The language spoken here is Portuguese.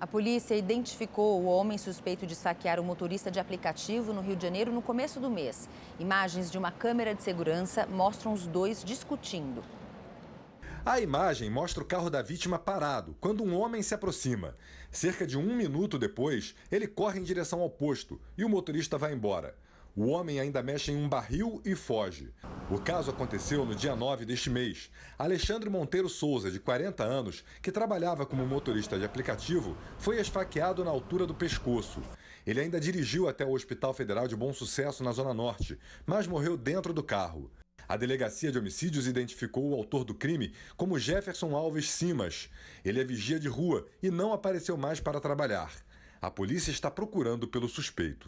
A polícia identificou o homem suspeito de saquear o motorista de aplicativo no Rio de Janeiro no começo do mês. Imagens de uma câmera de segurança mostram os dois discutindo. A imagem mostra o carro da vítima parado quando um homem se aproxima. Cerca de um minuto depois, ele corre em direção ao posto e o motorista vai embora. O homem ainda mexe em um barril e foge. O caso aconteceu no dia 9 deste mês. Alexandre Monteiro Souza, de 40 anos, que trabalhava como motorista de aplicativo, foi esfaqueado na altura do pescoço. Ele ainda dirigiu até o Hospital Federal de Bom Sucesso, na Zona Norte, mas morreu dentro do carro. A delegacia de homicídios identificou o autor do crime como Jefferson Alves Simas. Ele é vigia de rua e não apareceu mais para trabalhar. A polícia está procurando pelo suspeito.